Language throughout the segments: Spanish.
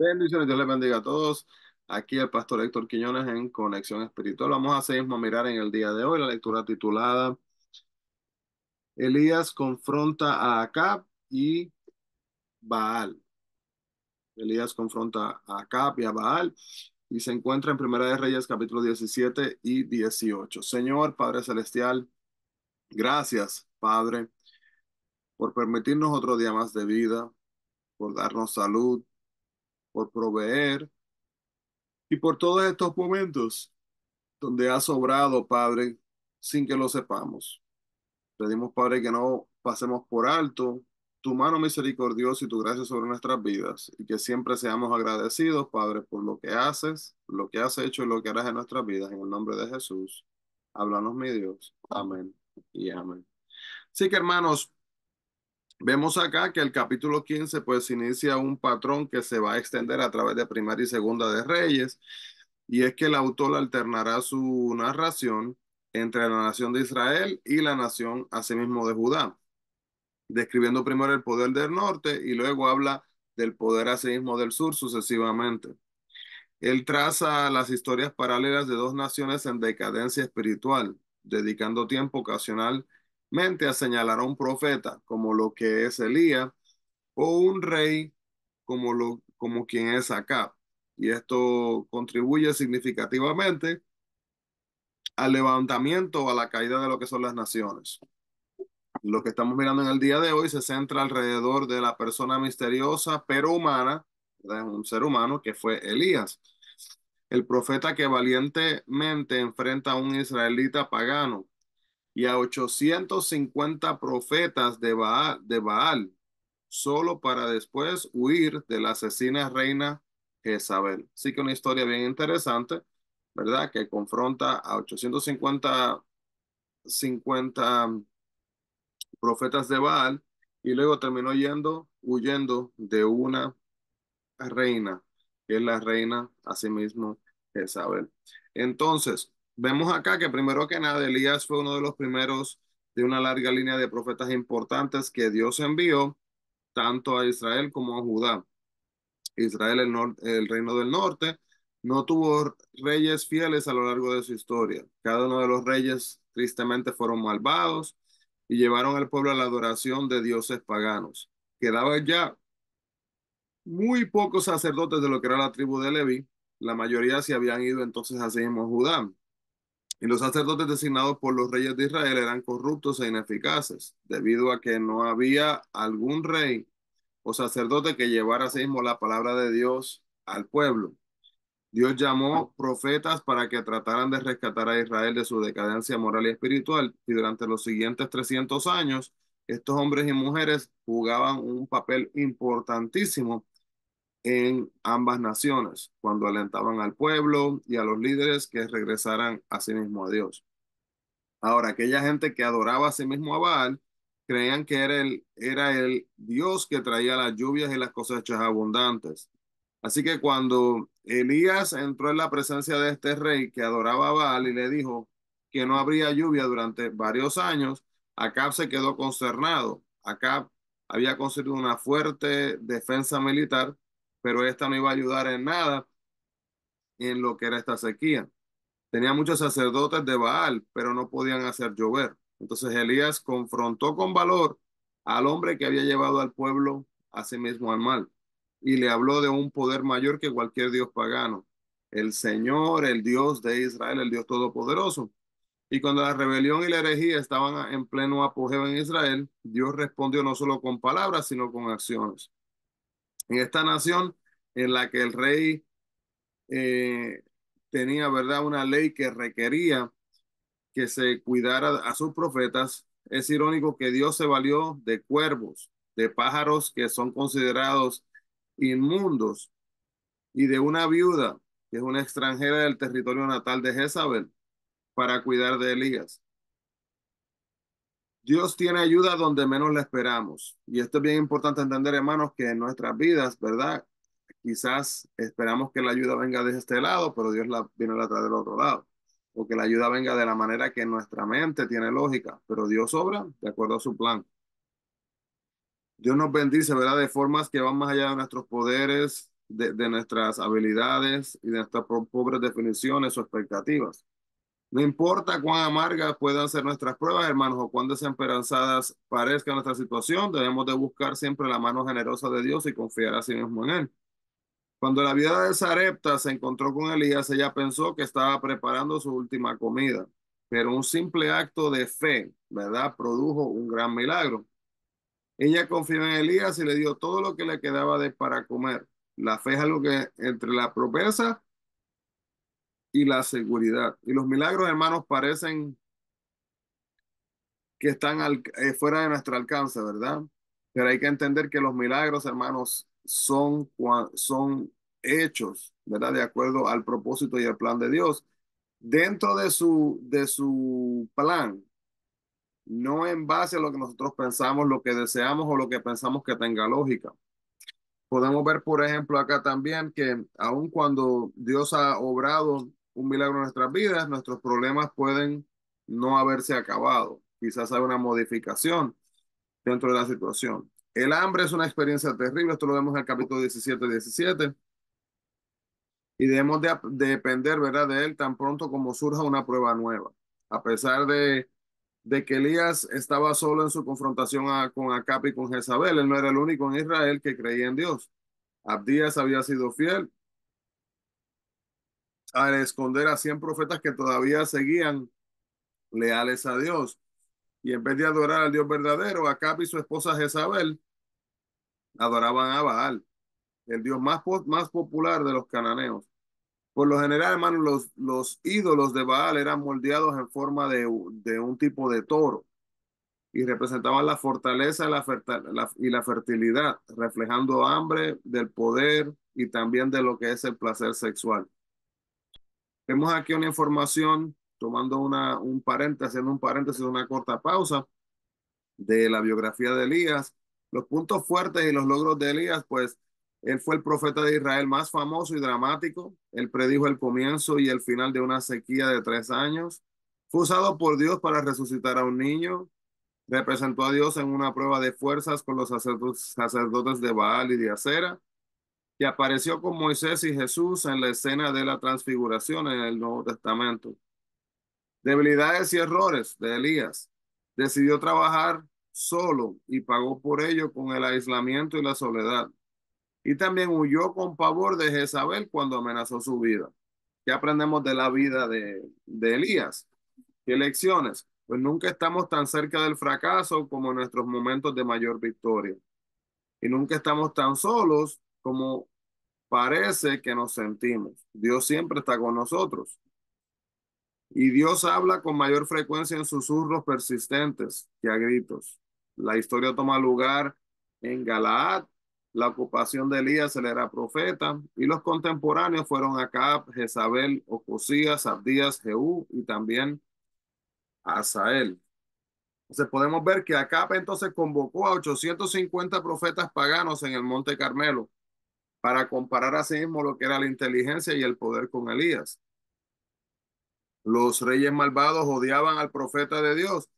Bendiciones, Dios les bendiga a todos. Aquí el pastor Héctor Quiñones en Conexión Espiritual. Vamos a seguir a mirar en el día de hoy la lectura titulada Elías confronta a Acab y Baal. Elías confronta a Acab y a Baal y se encuentra en Primera de Reyes capítulo 17 y 18. Señor Padre Celestial, gracias Padre por permitirnos otro día más de vida, por darnos salud, por proveer y por todos estos momentos donde ha sobrado, Padre, sin que lo sepamos. Pedimos, Padre, que no pasemos por alto tu mano misericordiosa y tu gracia sobre nuestras vidas y que siempre seamos agradecidos, Padre, por lo que haces, lo que has hecho y lo que harás en nuestras vidas. En el nombre de Jesús, háblanos, mi Dios. Amén y amén. que, hermanos, Vemos acá que el capítulo 15 pues inicia un patrón que se va a extender a través de primera y segunda de Reyes, y es que el autor alternará su narración entre la nación de Israel y la nación asimismo de Judá, describiendo primero el poder del norte y luego habla del poder asimismo del sur sucesivamente. Él traza las historias paralelas de dos naciones en decadencia espiritual, dedicando tiempo ocasional mente a señalar a un profeta como lo que es Elías o un rey como, lo, como quien es acá Y esto contribuye significativamente al levantamiento o a la caída de lo que son las naciones. Lo que estamos mirando en el día de hoy se centra alrededor de la persona misteriosa pero humana, ¿verdad? un ser humano que fue Elías, el profeta que valientemente enfrenta a un israelita pagano y a 850 profetas de Baal, de Baal, solo para después huir de la asesina reina Jezabel. Así que una historia bien interesante, ¿verdad? Que confronta a 850 profetas de Baal y luego terminó yendo, huyendo de una reina, que es la reina, asimismo, Jezabel. Entonces, vemos acá que primero que nada Elías fue uno de los primeros de una larga línea de profetas importantes que Dios envió tanto a Israel como a Judá. Israel, el, el reino del norte, no tuvo reyes fieles a lo largo de su historia. Cada uno de los reyes tristemente fueron malvados y llevaron al pueblo a la adoración de dioses paganos. Quedaban ya muy pocos sacerdotes de lo que era la tribu de Levi. La mayoría se habían ido entonces a Judá. Y los sacerdotes designados por los reyes de Israel eran corruptos e ineficaces, debido a que no había algún rey o sacerdote que llevara a sí mismo la palabra de Dios al pueblo. Dios llamó profetas para que trataran de rescatar a Israel de su decadencia moral y espiritual. Y durante los siguientes 300 años, estos hombres y mujeres jugaban un papel importantísimo en ambas naciones, cuando alentaban al pueblo y a los líderes que regresaran a sí mismo a Dios. Ahora, aquella gente que adoraba a sí mismo a Baal, creían que era el, era el Dios que traía las lluvias y las cosechas abundantes. Así que cuando Elías entró en la presencia de este rey que adoraba a Baal y le dijo que no habría lluvia durante varios años, Acab se quedó consternado. Acab había conseguido una fuerte defensa militar pero esta no iba a ayudar en nada en lo que era esta sequía. Tenía muchos sacerdotes de Baal, pero no podían hacer llover. Entonces Elías confrontó con valor al hombre que había llevado al pueblo a sí mismo al mal y le habló de un poder mayor que cualquier dios pagano, el Señor, el Dios de Israel, el Dios Todopoderoso. Y cuando la rebelión y la herejía estaban en pleno apogeo en Israel, Dios respondió no solo con palabras, sino con acciones en esta nación en la que el rey eh, tenía, ¿verdad?, una ley que requería que se cuidara a sus profetas. Es irónico que Dios se valió de cuervos, de pájaros que son considerados inmundos y de una viuda que es una extranjera del territorio natal de Jezabel para cuidar de Elías. Dios tiene ayuda donde menos la esperamos. Y esto es bien importante entender, hermanos, que en nuestras vidas, ¿verdad? Quizás esperamos que la ayuda venga de este lado, pero Dios la viene a traer del otro lado. O que la ayuda venga de la manera que nuestra mente tiene lógica, pero Dios obra de acuerdo a su plan. Dios nos bendice, ¿verdad? De formas que van más allá de nuestros poderes, de, de nuestras habilidades y de nuestras pobres definiciones o expectativas. No importa cuán amargas puedan ser nuestras pruebas, hermanos, o cuán desesperanzadas parezca nuestra situación, debemos de buscar siempre la mano generosa de Dios y confiar a sí mismo en Él. Cuando la viuda de Zarepta se encontró con Elías, ella pensó que estaba preparando su última comida, pero un simple acto de fe, ¿verdad?, produjo un gran milagro. Ella confió en Elías y le dio todo lo que le quedaba de para comer. La fe es algo que entre la propensa y la seguridad. Y los milagros, hermanos, parecen que están eh, fuera de nuestro alcance, ¿verdad? Pero hay que entender que los milagros, hermanos, son, son hechos, ¿verdad? De acuerdo al propósito y al plan de Dios. Dentro de su, de su plan, no en base a lo que nosotros pensamos, lo que deseamos o lo que pensamos que tenga lógica. Podemos ver, por ejemplo, acá también que aun cuando Dios ha obrado un milagro en nuestras vidas, nuestros problemas pueden no haberse acabado. Quizás hay una modificación dentro de la situación. El hambre es una experiencia terrible, esto lo vemos en el capítulo 17 17. Y debemos de, depender, ¿verdad?, de él tan pronto como surja una prueba nueva. A pesar de, de que Elías estaba solo en su confrontación con Acap y con Jezabel, él no era el único en Israel que creía en Dios. Abdías había sido fiel al esconder a 100 profetas que todavía seguían leales a Dios. Y en vez de adorar al Dios verdadero, Acab y su esposa Jezabel adoraban a Baal, el Dios más, más popular de los cananeos. Por lo general, hermanos, los, los ídolos de Baal eran moldeados en forma de, de un tipo de toro y representaban la fortaleza y la fertilidad, reflejando hambre del poder y también de lo que es el placer sexual. Vemos aquí una información, tomando una, un paréntesis, haciendo un paréntesis, una corta pausa, de la biografía de Elías. Los puntos fuertes y los logros de Elías, pues él fue el profeta de Israel más famoso y dramático. Él predijo el comienzo y el final de una sequía de tres años. Fue usado por Dios para resucitar a un niño. Representó a Dios en una prueba de fuerzas con los sacerdotes de Baal y de Acera que apareció con Moisés y Jesús en la escena de la transfiguración en el Nuevo Testamento. Debilidades y errores de Elías. Decidió trabajar solo y pagó por ello con el aislamiento y la soledad. Y también huyó con pavor de Jezabel cuando amenazó su vida. ¿Qué aprendemos de la vida de, de Elías? ¿Qué lecciones? Pues nunca estamos tan cerca del fracaso como en nuestros momentos de mayor victoria. Y nunca estamos tan solos como parece que nos sentimos. Dios siempre está con nosotros. Y Dios habla con mayor frecuencia en susurros persistentes que a gritos. La historia toma lugar en Galaad, la ocupación de Elías, le era profeta, y los contemporáneos fueron Acab, Jezabel, Ocosías, Abdías, Jeú y también Asael. Entonces podemos ver que Acab entonces convocó a 850 profetas paganos en el Monte Carmelo para comparar a sí mismo lo que era la inteligencia y el poder con Elías. Los reyes malvados odiaban al profeta de Dios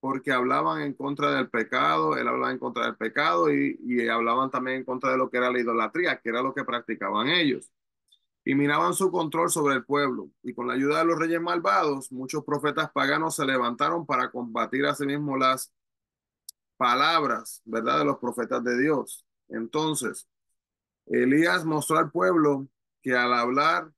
porque hablaban en contra del pecado, él hablaba en contra del pecado y, hablaban también en contra de lo que era la idolatría, que era lo que practicaban ellos. Y miraban su control sobre el pueblo. Y con la ayuda de los reyes malvados, muchos profetas paganos se levantaron para combatir a sí mismo las palabras, ¿verdad?, de los profetas de Dios. Entonces, Elías mostró al pueblo que al hablar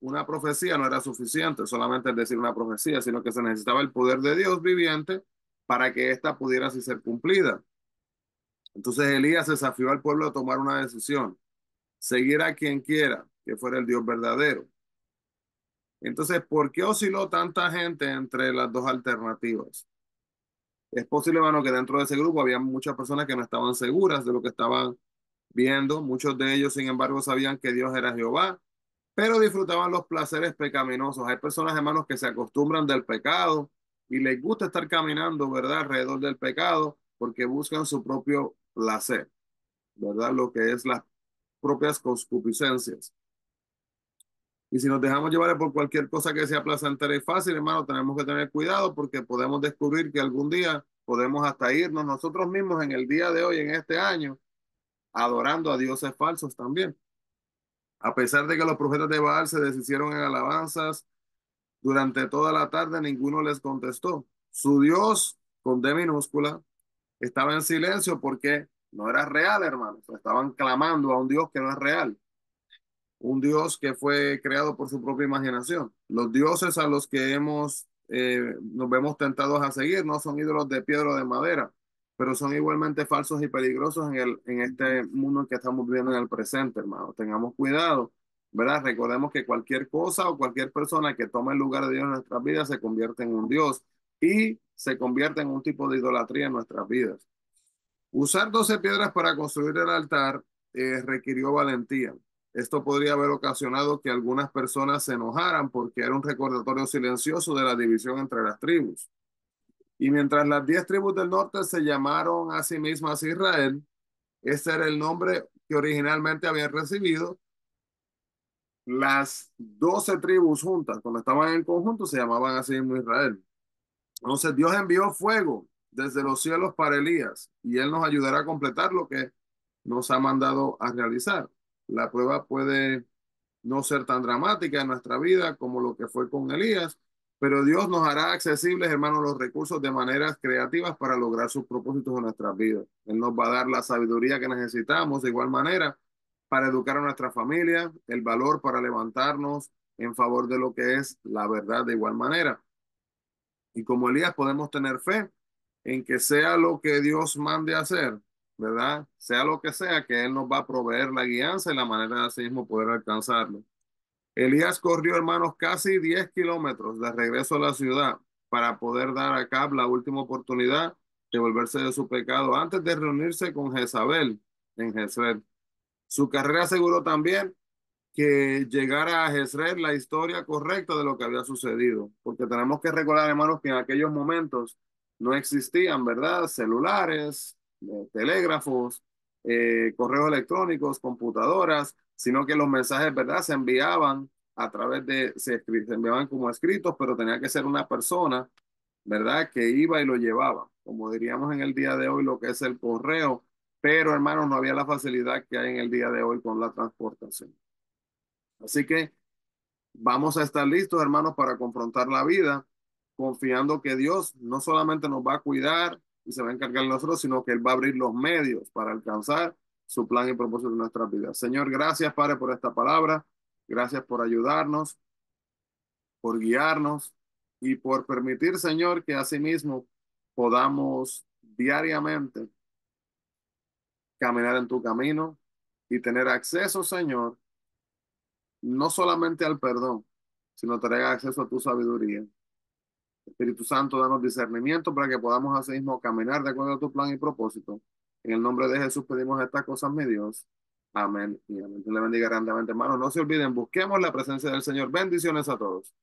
una profecía no era suficiente, solamente decir una profecía, sino que se necesitaba el poder de Dios viviente para que ésta pudiera así ser cumplida. Entonces Elías desafió al pueblo a tomar una decisión, seguir a quien quiera que fuera el Dios verdadero. Entonces, ¿por qué osciló tanta gente entre las dos alternativas? Es posible, hermano, que dentro de ese grupo había muchas personas que no estaban seguras de lo que estaban viendo. Muchos de ellos, sin embargo, sabían que Dios era Jehová, pero disfrutaban los placeres pecaminosos. Hay personas, hermanos, que se acostumbran del pecado y les gusta estar caminando, ¿verdad?, alrededor del pecado porque buscan su propio placer, ¿verdad? Lo que es las propias concupiscencias. Y si nos dejamos llevar por cualquier cosa que sea placentera y fácil, hermano, tenemos que tener cuidado porque podemos descubrir que algún día podemos hasta irnos nosotros mismos en el día de hoy, en este año, adorando a dioses falsos también. A pesar de que los profetas de Baal se deshicieron en alabanzas durante toda la tarde, ninguno les contestó. Su Dios, con D minúscula, estaba en silencio porque no era real, hermanos. Estaban clamando a un Dios que no es real. Un Dios que fue creado por su propia imaginación. Los dioses a los que hemos, eh, nos vemos tentados a seguir no son ídolos de piedra o de madera, pero son igualmente falsos y peligrosos en, el, en este mundo que estamos viviendo en el presente, hermano. Tengamos cuidado, ¿verdad? Recordemos que cualquier cosa o cualquier persona que tome el lugar de Dios en nuestras vidas se convierte en un Dios y se convierte en un tipo de idolatría en nuestras vidas. Usar 12 piedras para construir el altar eh, requirió valentía. Esto podría haber ocasionado que algunas personas se enojaran porque era un recordatorio silencioso de la división entre las tribus. Y mientras las diez tribus del norte se llamaron a sí mismas Israel, ese era el nombre que originalmente habían recibido. Las doce tribus juntas, cuando estaban en conjunto, se llamaban así mismo Israel. Entonces Dios envió fuego desde los cielos para Elías y él nos ayudará a completar lo que nos ha mandado a realizar. La prueba puede no ser tan dramática en nuestra vida como lo que fue con Elías, pero Dios nos hará accesibles, hermanos, los recursos de maneras creativas para lograr sus propósitos en nuestras vidas. Él nos va a dar la sabiduría que necesitamos, de igual manera, para educar a nuestra familia, el valor para levantarnos en favor de lo que es la verdad, de igual manera. Y como Elías podemos tener fe en que sea lo que Dios mande hacer, ¿verdad? Sea lo que sea, que Él nos va a proveer la guianza y la manera de así mismo poder alcanzarlo. Elías corrió, hermanos, casi 10 kilómetros de regreso a la ciudad para poder dar a Cab la última oportunidad de volverse de su pecado antes de reunirse con Jezabel en Jezreel. Su carrera aseguró también que llegara a Jezreel la historia correcta de lo que había sucedido, porque tenemos que recordar, hermanos, que en aquellos momentos no existían, ¿verdad? Celulares, eh, telégrafos, eh, correos electrónicos, computadoras, sino que los mensajes, ¿verdad? Se enviaban a través de, se, se enviaban como escritos, pero tenía que ser una persona, ¿verdad? Que iba y lo llevaba, como diríamos en el día de hoy lo que es el correo, pero hermanos, no había la facilidad que hay en el día de hoy con la transportación. Así que vamos a estar listos, hermanos, para confrontar la vida, confiando que Dios no solamente nos va a cuidar, y se va a encargar de nosotros, sino que Él va a abrir los medios para alcanzar su plan y propósito en nuestras vidas. Señor, gracias, Padre, por esta palabra. Gracias por ayudarnos, por guiarnos y por permitir, Señor, que mismo podamos diariamente caminar en tu camino y tener acceso, Señor, no solamente al perdón, sino tener acceso a tu sabiduría Espíritu Santo, danos discernimiento para que podamos así mismo caminar de acuerdo a tu plan y propósito. En el nombre de Jesús pedimos estas cosas, mi Dios. Amén. Y amén. le bendiga grandemente, hermano. No se olviden, busquemos la presencia del Señor. Bendiciones a todos.